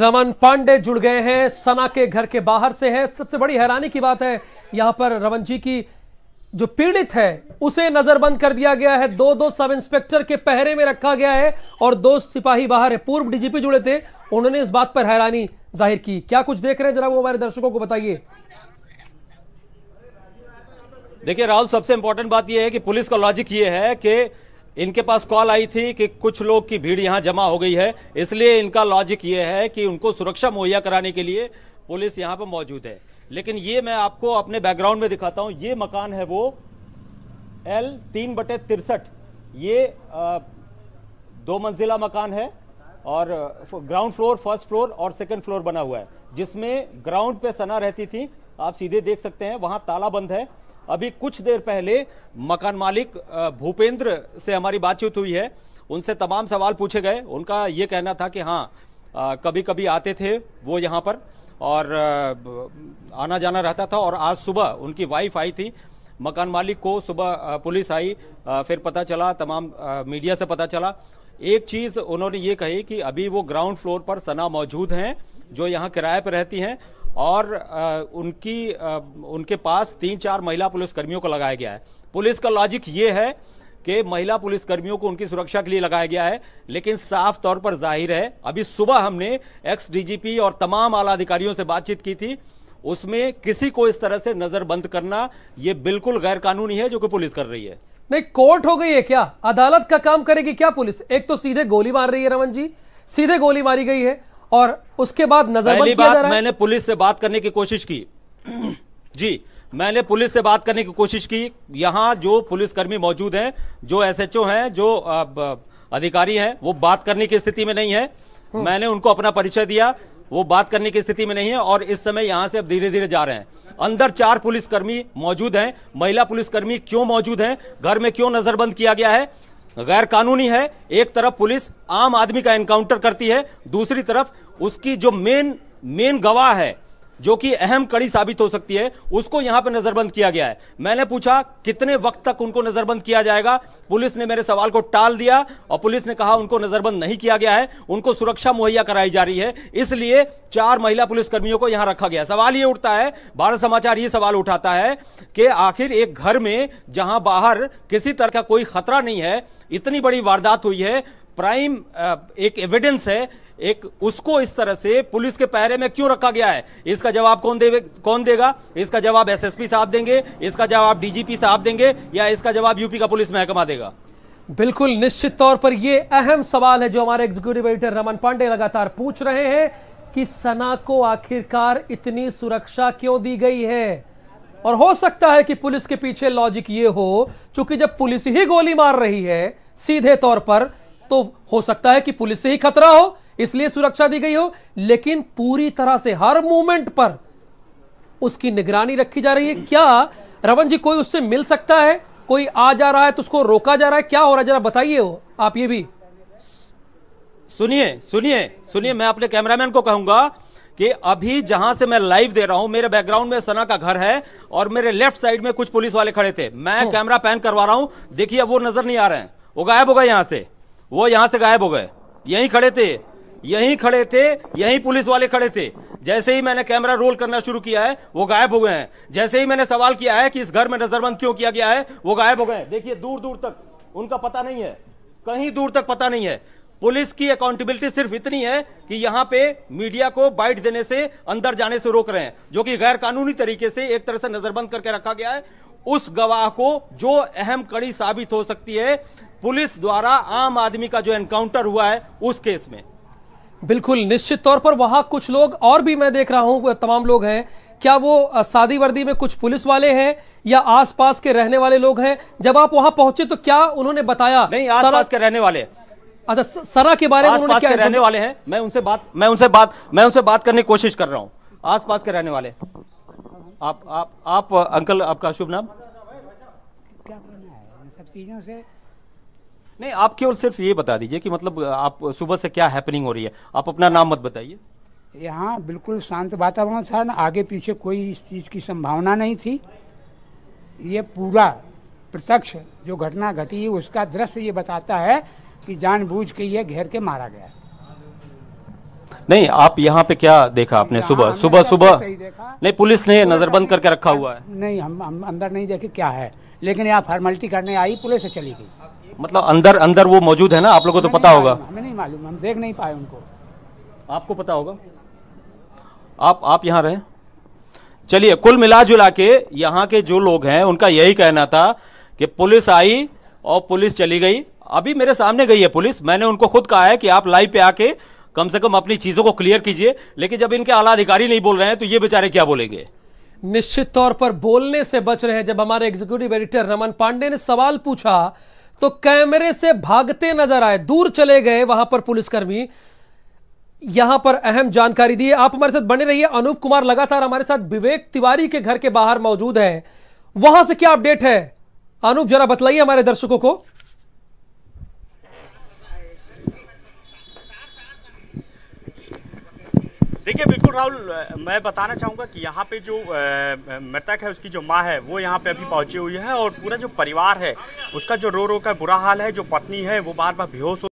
रमन पांडे जुड़ गए हैं सना के घर के बाहर से हैं सबसे बड़ी हैरानी की बात है यहां पर रमन जी की जो पीड़ित है उसे नजरबंद कर दिया गया है दो दो सब इंस्पेक्टर के पहरे में रखा गया है और दो सिपाही बाहर है पूर्व डीजीपी जुड़े थे उन्होंने इस बात पर हैरानी जाहिर की क्या कुछ देख रहे हैं जरा वो हमारे दर्शकों को बताइए देखिए राहुल सबसे इंपॉर्टेंट बात यह है कि पुलिस का लॉजिक ये है कि इनके पास कॉल आई थी कि कुछ लोग की भीड़ यहाँ जमा हो गई है इसलिए इनका लॉजिक ये है कि उनको सुरक्षा मुहैया कराने के लिए पुलिस यहाँ पर मौजूद है लेकिन ये मैं आपको अपने बैकग्राउंड में दिखाता हूँ ये मकान है वो एल तीन बटे तिरसठ ये आ, दो मंजिला मकान है और ग्राउंड फ्लोर फर्स्ट फ्लोर और सेकेंड फ्लोर बना हुआ है जिसमें ग्राउंड पे सना रहती थी आप सीधे देख सकते हैं वहां ताला बंद है अभी कुछ देर पहले मकान मालिक भूपेंद्र से हमारी बातचीत हुई है उनसे तमाम सवाल पूछे गए उनका ये कहना था कि हाँ कभी कभी आते थे वो यहाँ पर और आना जाना रहता था और आज सुबह उनकी वाइफ आई थी मकान मालिक को सुबह पुलिस आई फिर पता चला तमाम मीडिया से पता चला एक चीज़ उन्होंने ये कही कि अभी वो ग्राउंड फ्लोर पर सना मौजूद हैं जो यहाँ किराए पर रहती हैं और उनकी उनके पास तीन चार महिला पुलिसकर्मियों को लगाया गया है पुलिस का लॉजिक ये है कि महिला पुलिसकर्मियों को उनकी सुरक्षा के लिए लगाया गया है लेकिन साफ तौर पर जाहिर है अभी सुबह हमने एक्स डीजीपी और तमाम आला अधिकारियों से बातचीत की थी उसमें किसी को इस तरह से नजर बंद करना यह बिल्कुल गैर कानूनी है जो कि पुलिस कर रही है नहीं कोर्ट हो गई है क्या अदालत का काम करेगी क्या पुलिस एक तो सीधे गोली मार रही है रमन जी सीधे गोली मारी गई है और उसके बाद नजर पहली बात मैंने पुलिस से बात करने की कोशिश की जी मैंने पुलिस से बात करने की कोशिश की यहाँ जो पुलिसकर्मी मौजूद हैं जो एसएचओ हैं जो अधिकारी हैं वो बात करने की स्थिति में नहीं है हम्म। मैंने उनको अपना परिचय दिया वो बात करने की स्थिति में नहीं है और इस समय यहाँ से अब धीरे धीरे जा रहे हैं अंदर चार पुलिसकर्मी मौजूद हैं महिला पुलिसकर्मी क्यों मौजूद हैं घर में क्यों नजरबंद किया गया है गैर कानूनी है एक तरफ पुलिस आम आदमी का एनकाउंटर करती है दूसरी तरफ उसकी जो मेन मेन गवाह है जो कि अहम कड़ी साबित हो सकती है उसको यहां पर नजरबंद किया गया है मैंने पूछा कितने वक्त तक उनको नजरबंद किया जाएगा पुलिस ने मेरे सवाल को टाल दिया और पुलिस ने कहा उनको नजरबंद नहीं किया गया है उनको सुरक्षा मुहैया कराई जा रही है इसलिए चार महिला पुलिसकर्मियों को यहां रखा गया सवाल यह उठता है भारत समाचार ये सवाल उठाता है कि आखिर एक घर में जहां बाहर किसी तरह का कोई खतरा नहीं है इतनी बड़ी वारदात हुई है प्राइम एक एविडेंस है एक उसको इस तरह से पुलिस के पहरे में क्यों रखा गया है इसका जवाब कौन दे कौन देगा इसका जवाब एसएसपी साहब देंगे इसका जवाब डीजीपी साहब देंगे या इसका जवाब यूपी का पुलिस महकमा देगा बिल्कुल निश्चित तौर पर यह अहम सवाल है जो हमारे एग्जीक्यूटिव एडिटर रमन पांडे लगातार पूछ रहे हैं कि सना को आखिरकार इतनी सुरक्षा क्यों दी गई है और हो सकता है कि पुलिस के पीछे लॉजिक ये हो चूंकि जब पुलिस ही गोली मार रही है सीधे तौर पर तो हो सकता है कि पुलिस से ही खतरा हो इसलिए सुरक्षा दी गई हो लेकिन पूरी तरह से हर मोमेंट पर उसकी निगरानी रखी जा रही है क्या रवन जी कोई उससे मिल सकता है कोई आ जा रहा है तो उसको रोका जा रहा है क्या हो रहा है जरा बताइए हो आप ये भी सुनिए सुनिए सुनिए मैं अपने कैमरामैन को कहूंगा कि अभी जहां से मैं लाइव दे रहा हूं मेरे बैकग्राउंड में सना का घर है और मेरे लेफ्ट साइड में कुछ पुलिस वाले खड़े थे मैं हाँ। कैमरा पैन करवा रहा हूं देखिए अब वो नजर नहीं आ रहे हैं वो गायब हो गए यहां से वो यहां से गायब हो गए यहीं खड़े थे यहीं खड़े थे यहीं पुलिस वाले खड़े थे जैसे ही मैंने कैमरा रोल करना शुरू किया है वो गायब हो गए हैं जैसे ही मैंने सवाल किया है कि इस घर में नजरबंद क्यों किया गया है वो गायब हो गए देखिए दूर दूर तक उनका पता नहीं है कहीं दूर तक पता नहीं है पुलिस की अकाउंटेबिलिटी सिर्फ इतनी है कि यहाँ पे मीडिया को बाइट देने से अंदर जाने से रोक रहे हैं जो कि गैर कानूनी तरीके से एक तरह से नजरबंद करके रखा गया है उस गवाह को जो अहम कड़ी साबित हो सकती है पुलिस द्वारा आम आदमी का जो एनकाउंटर हुआ है उस केस में बिल्कुल निश्चित तौर पर वहां कुछ लोग और भी मैं देख रहा हूं तमाम लोग हैं क्या वो सादी वर्दी में कुछ पुलिस वाले हैं या आसपास के रहने वाले लोग हैं जब आप वहां पहुंचे तो क्या उन्होंने बताया नहीं आसपास के रहने वाले अच्छा सरा के बारे में उन्होंने क्या रहने वाले हैं मैं उनसे बात मैं उनसे बात मैं उनसे बात करने की कोशिश कर रहा हूँ आस के रहने वाले आप अंकल आपका शुभ नाम क्या करना है सब चीजों से नहीं आप केवल सिर्फ ये बता दीजिए कि मतलब आप सुबह से क्या हैपनिंग हो रही है आप अपना नाम मत बताइए यहाँ बिल्कुल शांत वातावरण था ना आगे पीछे कोई इस चीज़ की संभावना नहीं थी ये पूरा प्रत्यक्ष जो घटना घटी उसका दृश्य ये बताता है कि जानबूझ के ये घेर के मारा गया नहीं आप यहाँ पे क्या देखा आपने सुबह सुबह तो सुबह नहीं पुलिस ने नजरबंद करके रखा हुआ है नहीं हम हम अंदर नहीं देखे क्या है लेकिन यहाँ फॉर्मेलिटी करने आई पुलिस से चली गई मतलब अंदर अंदर वो मौजूद है ना आप लोगों को तो पता होगा हमें नहीं मालूम हम देख नहीं पाए उनको आपको पता होगा आप आप यहाँ रहे चलिए कुल मिला जुला के यहाँ के जो लोग हैं उनका यही कहना था कि पुलिस आई और पुलिस चली गई अभी मेरे सामने गई है पुलिस मैंने उनको खुद कहा है कि आप लाइव पे आके कम से कम अपनी चीजों को क्लियर कीजिए लेकिन जब इनके आला अधिकारी नहीं बोल रहे हैं तो ये बेचारे क्या बोलेंगे निश्चित तौर पर बोलने से बच रहे हैं जब हमारे एग्जीक्यूटिव एडिटर रमन पांडे ने सवाल पूछा तो कैमरे से भागते नजर आए दूर चले गए वहां पर पुलिसकर्मी यहां पर अहम जानकारी दी आप हमारे साथ बने रहिए अनूप कुमार लगातार हमारे साथ विवेक तिवारी के घर के बाहर मौजूद है वहां से क्या अपडेट है अनूप जरा बतलाइए हमारे दर्शकों को देखिए बिल्कुल राहुल मैं बताना चाहूंगा कि यहाँ पे जो मृतक है उसकी जो माँ है वो यहाँ पे अभी पहुंची हुई है और पूरा जो परिवार है उसका जो रो रो का बुरा हाल है जो पत्नी है वो बार बार बेहोश